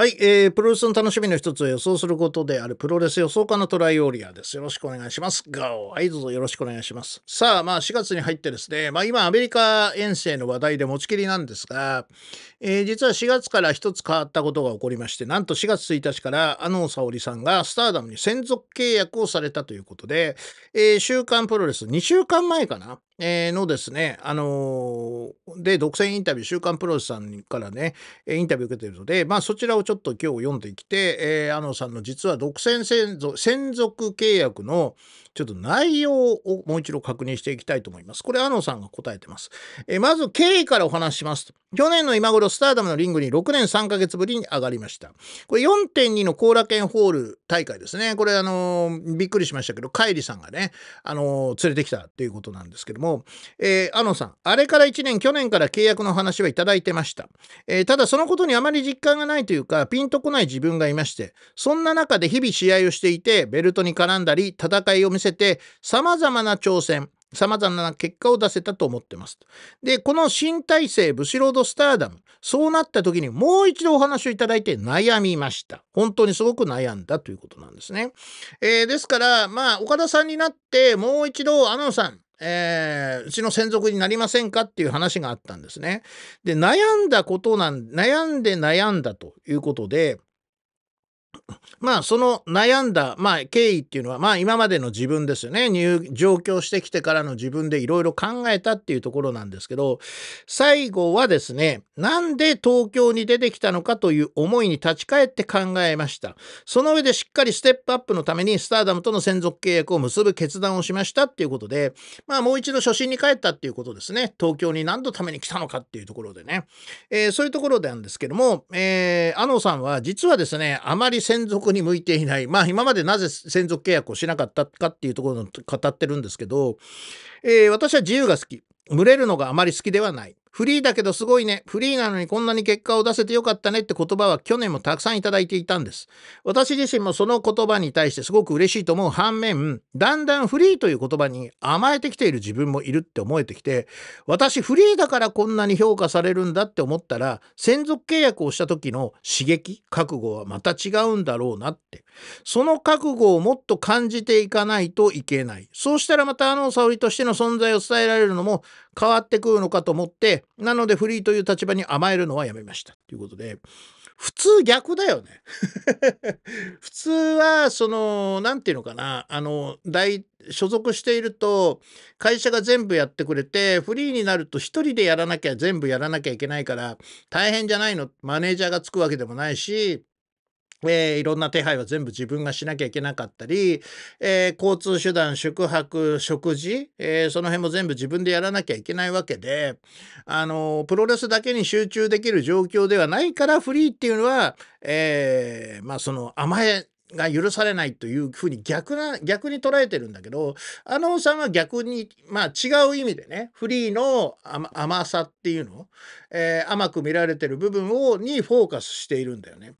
はい、えー、プロレスの楽しみの一つを予想することであるプロレス予想家のトライオーリアです。よろしくお願いします。ガオ、はい、どうぞよろしくお願いします。さあ、まあ4月に入ってですね、まあ今アメリカ遠征の話題で持ちきりなんですが、えー、実は4月から一つ変わったことが起こりまして、なんと4月1日から安納沙織さんがスターダムに専属契約をされたということで、えー、週刊プロレス2週間前かなえー、のですね、あのー、で、独占インタビュー、週刊プロレスさんからね、インタビュー受けてるので、まあそちらをちょっと今日読んできて、えー、あのさんの実は独占専属専属契約のちょっと内容をもう一度確認していきたいと思います。これ、あのさんが答えてます。えー、まず、経緯からお話しします。去年の今頃、スターダムのリングに6年3ヶ月ぶりに上がりました。これ、4.2の後楽園ホール大会ですね。これ、あのー、びっくりしましたけど、カイリさんがね、あのー、連れてきたということなんですけども、えー、あのさん、あれから1年、去年から契約の話はいただいてました。えただ、そのことにあまり実感がないというか、がピンとこない自分がいまして、そんな中で日々試合をしていて、ベルトに絡んだり、戦いを見せて、様々な挑戦、様々な結果を出せたと思ってます。で、この新体制ブシロードスターダム、そうなった時にもう一度お話をいただいて悩みました。本当にすごく悩んだということなんですね。えー、ですから、まあ、岡田さんになってもう一度、あのさん、えー、うちの専属になりませんかっていう話があったんですね。で、悩んだことなん、悩んで悩んだということで、まあその悩んだ、まあ、経緯っていうのは、まあ、今までの自分ですよね入上京してきてからの自分でいろいろ考えたっていうところなんですけど最後はですねなんで東京に出てきたのかという思いに立ち返って考えましたその上でしっかりステップアップのためにスターダムとの専属契約を結ぶ決断をしましたっていうことで、まあ、もう一度初心に帰ったっていうことですね東京に何のために来たのかっていうところでね、えー、そういうところなんですけども、えー、安野さんは実はですねあまり専属に向いていないまあ今までなぜ専属契約をしなかったかっていうところを語ってるんですけど、えー、私は自由が好き群れるのがあまり好きではないフリーだけどすごいね。フリーなのにこんなに結果を出せてよかったねって言葉は去年もたくさんいただいていたんです。私自身もその言葉に対してすごく嬉しいと思う反面、だんだんフリーという言葉に甘えてきている自分もいるって思えてきて、私フリーだからこんなに評価されるんだって思ったら、専属契約をした時の刺激、覚悟はまた違うんだろうなって。その覚悟をもっと感じていかないといけない。そうしたらまたあの沙織としての存在を伝えられるのも変わってくるのかと思って、なのでフリーという立場に甘えるのはやめましたということで普通逆だよね 普通はその何て言うのかなあの大所属していると会社が全部やってくれてフリーになると1人でやらなきゃ全部やらなきゃいけないから大変じゃないのマネージャーがつくわけでもないしえー、いろんな手配は全部自分がしなきゃいけなかったり、えー、交通手段、宿泊、食事、えー、その辺も全部自分でやらなきゃいけないわけで、あのプロレスだけに集中できる状況ではないからフリーっていうのは、えまあその甘えが許されないというふうに逆な逆に捉えてるんだけどあのさんは逆に、まあ、違う意味でねフリーの甘さっていうの、えー、甘く見られてる部分をにフォーカスしているんだよね。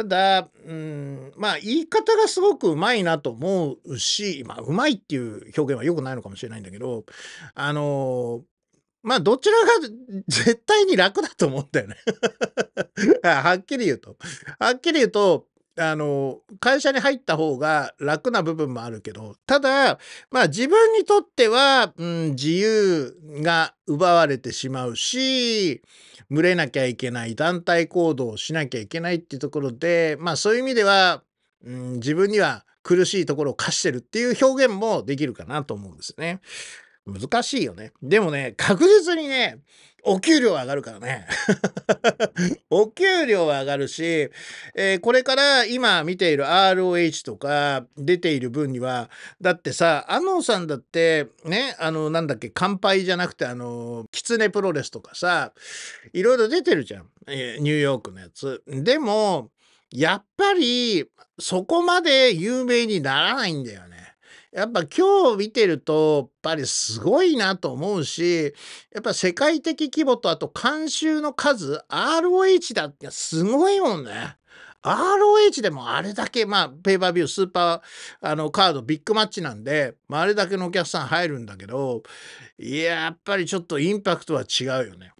ただうんまあ言い方がすごくうまいなと思うしまあうまいっていう表現は良くないのかもしれないんだけどあのまあどちらが絶対に楽だと思ったよね はっきり言うと。はっきり言うとあの会社に入った方が楽な部分もあるけどただまあ自分にとっては、うん、自由が奪われてしまうし群れなきゃいけない団体行動をしなきゃいけないっていうところでまあそういう意味では、うん、自分には苦しいところを課してるっていう表現もできるかなと思うんですね。難しいよね。でもね、確実にね、お給料は上がるからね。お給料は上がるし、えー、これから今見ている ROH とか出ている分には、だってさ、あのさんだって、ね、あの、なんだっけ、乾杯じゃなくて、あの、キツネプロレスとかさ、いろいろ出てるじゃん。えー、ニューヨークのやつ。でも、やっぱり、そこまで有名にならないんだよね。やっぱ今日見てるとやっぱりすごいなと思うしやっぱ世界的規模とあと監修の数 ROH だってすごいもんね。ROH でもあれだけまあペーパービュースーパーあのカードビッグマッチなんで、まあ、あれだけのお客さん入るんだけどいややっぱりちょっとインパクトは違うよね。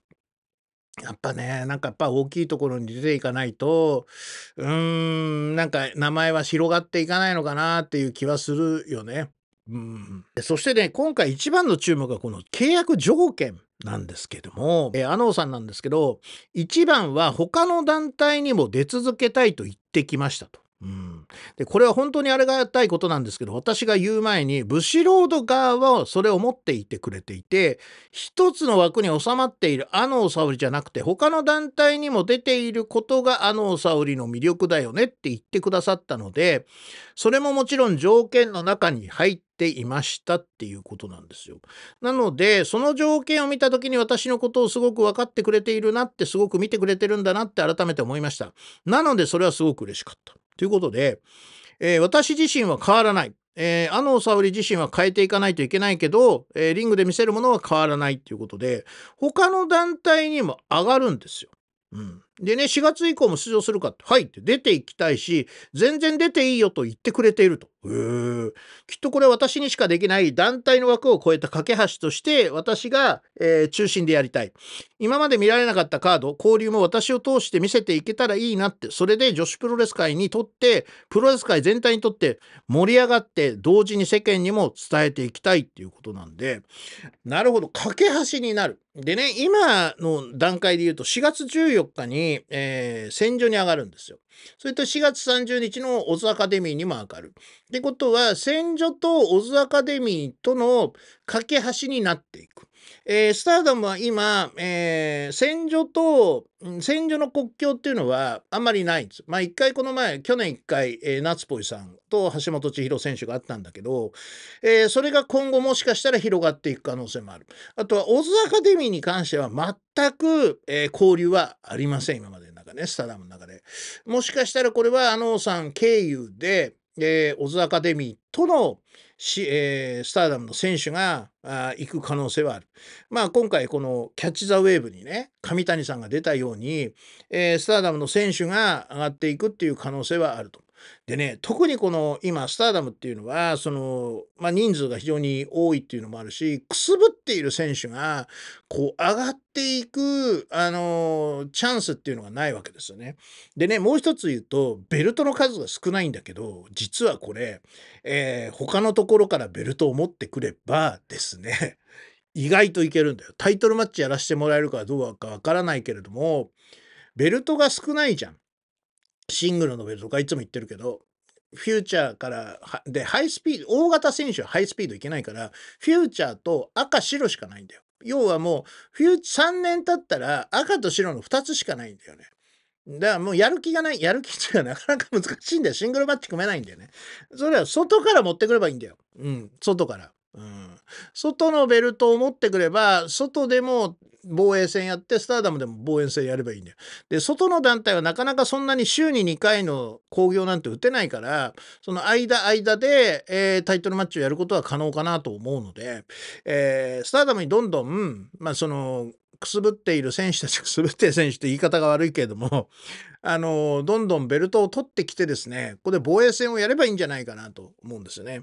やっぱね、なんかやっぱ大きいところに出ていかないと、うーん、なんか名前は広がっていかないのかなっていう気はするよね。うん、そしてね今回一番の注目はこの契約条件なんですけども、えー、アノーさんなんですけど1番は他の団体にも出続けたいと言ってきましたと。うん、でこれは本当にありがたいことなんですけど私が言う前にブシロード側はそれを持っていてくれていて一つの枠に収まっているあのおさおりじゃなくて他の団体にも出ていることがあのおさおりの魅力だよねって言ってくださったのでそれももちろん条件の中に入っていましたっていうことなんですよ。なのでその条件を見た時に私のことをすごく分かってくれているなってすごく見てくれてるんだなって改めて思いました。なのでそれはすごく嬉しかった。ということで、えー、私自身は変わらない。えー、安野沙織自身は変えていかないといけないけど、えー、リングで見せるものは変わらないっていうことで、他の団体にも上がるんですよ。うん、でね、4月以降も出場するかって、はいって出ていきたいし、全然出ていいよと言ってくれていると。へきっとこれ私にしかできない団体の枠を超えた架け橋として私が、えー、中心でやりたい今まで見られなかったカード交流も私を通して見せていけたらいいなってそれで女子プロレス界にとってプロレス界全体にとって盛り上がって同時に世間にも伝えていきたいっていうことなんでなるほど架け橋になるでね今の段階で言うと4月14日に、えー、戦場に上がるんですよそれと4月30日のオズアカデミーにも上がる。ってことは、戦場とオズアカデミーとの架け橋になっていく。えー、スターダムは今、えー、戦場と戦場の国境っていうのはあんまりないんです。まあ一回この前去年一回、えー、夏ぽいさんと橋本千尋選手があったんだけど、えー、それが今後もしかしたら広がっていく可能性もある。あとはオズアカデミーに関しては全く、えー、交流はありません今までかねスタダムの中でもしかしたらこれはあのーさん経由で、えー、オズアカデミーとのし、えー、スターダムの選手があ行く可能性はある。まあ今回このキャッチ・ザ・ウェーブにね上谷さんが出たように、えー、スターダムの選手が上がっていくっていう可能性はあると。でね特にこの今スターダムっていうのはその、まあ、人数が非常に多いっていうのもあるしくすぶっている選手がこう上がっていくあのチャンスっていうのがないわけですよね。でねもう一つ言うとベルトの数が少ないんだけど実はこれ、えー、他のところからベルトを持ってくればですね 意外といけるんだよ。タイトルマッチやらせてもらえるかどうかわからないけれどもベルトが少ないじゃん。シングルのベルとかいつも言ってるけど、フューチャーから、で、ハイスピード、大型選手はハイスピードいけないから、フューチャーと赤白しかないんだよ。要はもう、フューチャー3年経ったら赤と白の2つしかないんだよね。だからもうやる気がない、やる気っていうのはなかなか難しいんだよ。シングルマッチ組めないんだよね。それは外から持ってくればいいんだよ。うん、外から。うん、外のベルトを持ってくれば外でも防衛戦やってスターダムでも防衛戦やればいいんだよ。で外の団体はなかなかそんなに週に2回の興行なんて打てないからその間間で、えー、タイトルマッチをやることは可能かなと思うので、えー、スターダムにどんどん、まあ、そのくすぶっている選手たちくすぶっている選手って言い方が悪いけれどもあのどんどんベルトを取ってきてですねここで防衛戦をやればいいんじゃないかなと思うんですよね。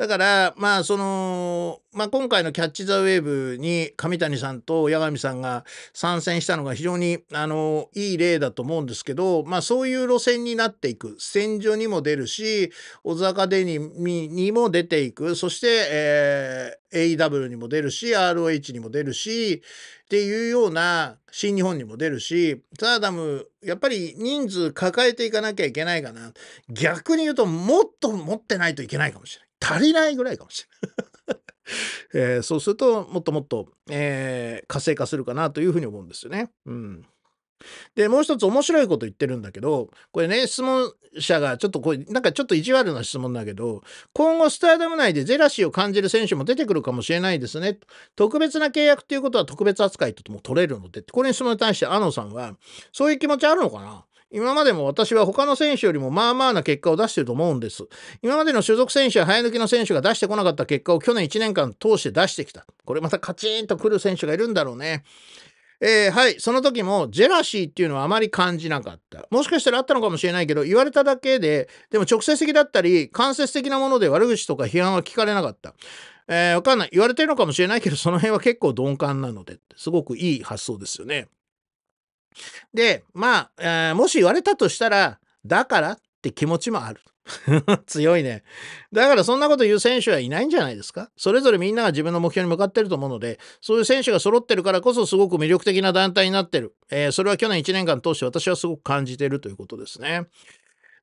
だからまあその、まあ、今回の「キャッチ・ザ・ウェーブ」に上谷さんと八神さんが参戦したのが非常にあのいい例だと思うんですけど、まあ、そういう路線になっていく戦場にも出るし小坂デニにも出ていくそして、えー、a w にも出るし ROH にも出るしっていうような新日本にも出るしザーダムやっぱり人数抱えていかなきゃいけないかな逆に言うともっと持ってないといけないかもしれない。足りないぐらいかもしれない えー、そうするともっともっと、えー、活性化するかなというふうに思うんですよね。うん、でもう一つ面白いこと言ってるんだけどこれね質問者がちょっとこれなんかちょっと意地悪な質問だけど今後スターダム内でゼラシーを感じる選手も出てくるかもしれないですね特別な契約ということは特別扱いとも取れるのでこれに質問に対してアノさんはそういう気持ちあるのかな今までも私は他の選手よりもまあまあな結果を出してると思うんです。今までの所属選手や早抜きの選手が出してこなかった結果を去年1年間通して出してきた。これまたカチンと来る選手がいるんだろうね。えー、はい、その時もジェラシーっていうのはあまり感じなかった。もしかしたらあったのかもしれないけど、言われただけで、でも直接的だったり、間接的なもので悪口とか批判は聞かれなかった。えー、わかんない。言われてるのかもしれないけど、その辺は結構鈍感なので、すごくいい発想ですよね。で、まあ、えー、もし言われたとしたら、だからって気持ちもある。強いね。だからそんなこと言う選手はいないんじゃないですかそれぞれみんなが自分の目標に向かってると思うので、そういう選手が揃ってるからこそすごく魅力的な団体になってる。えー、それは去年1年間通して私はすごく感じているということですね。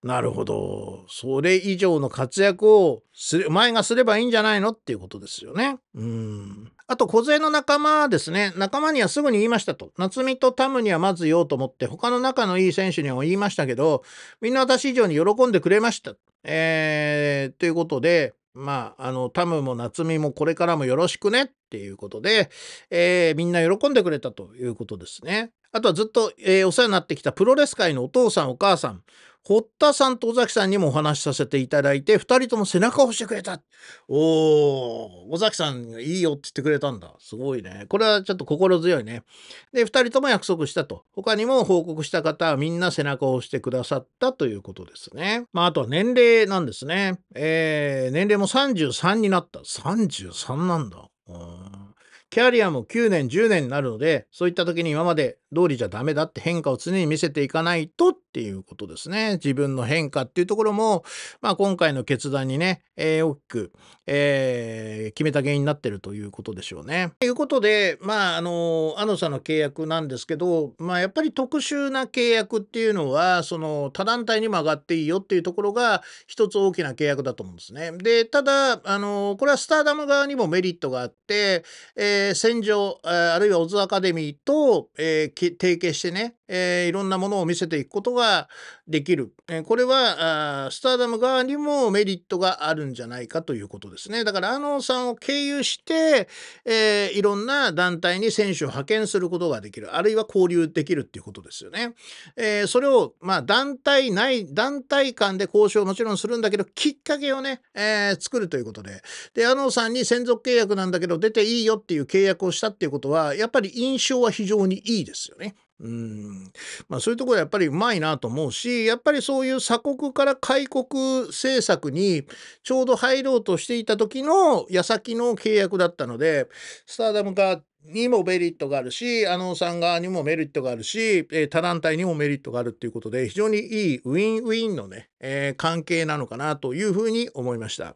なるほど。それ以上の活躍をす前がすればいいんじゃないのっていうことですよね。うん。あと、小勢の仲間ですね。仲間にはすぐに言いましたと。夏美とタムにはまず言おうと思って、他の仲のいい選手には言いましたけど、みんな私以上に喜んでくれました。えー、ということで、まあ、あの、タムも夏美もこれからもよろしくねっていうことで、えー、みんな喜んでくれたということですね。あとはずっと、えー、お世話になってきたプロレス界のお父さんお母さん、堀田さんと尾崎さんにもお話しさせていただいて、2人とも背中を押してくれた。おー、尾崎さんがいいよって言ってくれたんだ。すごいね。これはちょっと心強いね。で、2人とも約束したと。他にも報告した方はみんな背中を押してくださったということですね。まあ、あとは年齢なんですね。えー、年齢も33になった。33なんだ。うんキャリアも9年、10年になるので、そういった時に今まで通りじゃダメだって変化を常に見せていかないとっていうことですね。自分の変化っていうところも、まあ今回の決断にね、えー、大きく、えー、決めた原因になってるということでしょうね。ということで、まああの、アノさんの契約なんですけど、まあやっぱり特殊な契約っていうのは、その他団体にも上がっていいよっていうところが一つ大きな契約だと思うんですね。で、ただ、あの、これはスターダム側にもメリットがあって、えーー、戦場、あるいはオズアカデミーと、えー、提携してね、えー、いろんなものを見せていくことが、できる、えこれはあスターダム側にもメリットがあるんじゃないかということですねだからアノンさんを経由して、えー、いろんな団体に選手を派遣することができるあるいは交流できるっていうことですよね、えー、それをまあ団体内団体間で交渉もちろんするんだけどきっかけをね、えー、作るということででアノンさんに専属契約なんだけど出ていいよっていう契約をしたっていうことはやっぱり印象は非常にいいですよね。うんまあ、そういうところはやっぱりうまいなと思うしやっぱりそういう鎖国から開国政策にちょうど入ろうとしていた時の矢先の契約だったのでスターダム側にもメリットがあるしあのさん側にもメリットがあるし、えー、他団体にもメリットがあるっていうことで非常にいいウィンウィンのね、えー、関係なのかなというふうに思いました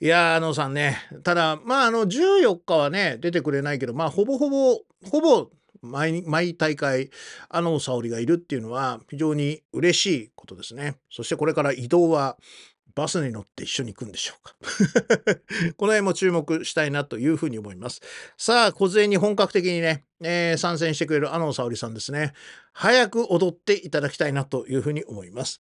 いやあのさんねただまああの14日はね出てくれないけどまあほぼほぼほぼ毎毎大会あの沙織がいるっていうのは非常に嬉しいことですね。そしてこれから移動はバスに乗って一緒に行くんでしょうか この辺も注目したいなというふうに思います。さあ、小に本格的にね、えー、参戦してくれるあの沙織さんですね。早く踊っていただきたいなというふうに思います。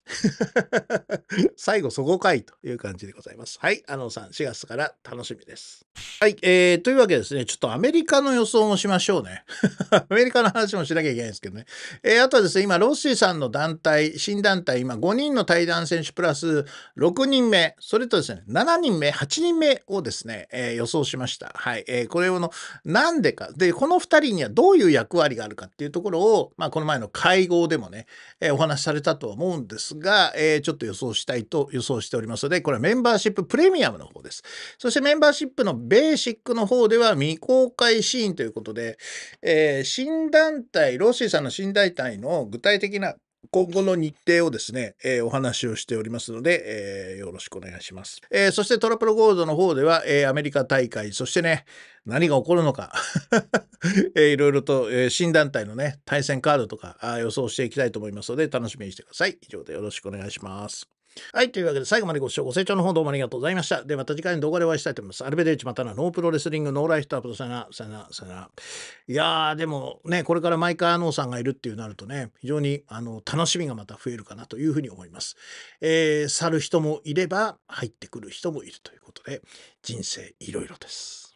最後そこかいという感じでございます。はい、あのさん4月から楽しみです。はい、えー、というわけですね、ちょっとアメリカの予想もしましょうね。アメリカの話もしなきゃいけないんですけどね。えー、あとはですね、今、ロッシーさんの団体、新団体、今5人の対談選手プラス6人目、それとですね、7人目、8人目をですね、えー、予想しました。はい、えー、これをの、なんでか。で、この2人にはどういう役割があるかっていうところを、まあ、この前の会合でもね、えー、お話しされたとは思うんですが、えー、ちょっと予想したいと予想しておりますので、これはメンバーシッププレミアムの方です。そしてメンバーシップのベーシックの方では未公開シーンということで、えー、新団体、ロッシーさんの新団体の具体的な今後の日程をですね、えー、お話をしておりますので、えー、よろしくお願いします。えー、そしてトラプロゴールドの方では、えアメリカ大会、そしてね、何が起こるのか えー、いろいろと、え新団体のね、対戦カードとかあ予想していきたいと思いますので、楽しみにしてください。以上でよろしくお願いします。はい、というわけで最後までご視聴、ご清聴の方どうもありがとうございました。ではまた次回の動画でお会いしたいと思います。アルベデーチまたなノープロレスリング、ノーライフとアップさよなら、さよなら、さよなら。いやー、でもね、これからマイカーノーさんがいるっていうなるとね、非常にあの楽しみがまた増えるかなというふうに思います。えー、去る人もいれば、入ってくる人もいるということで、人生いろいろです。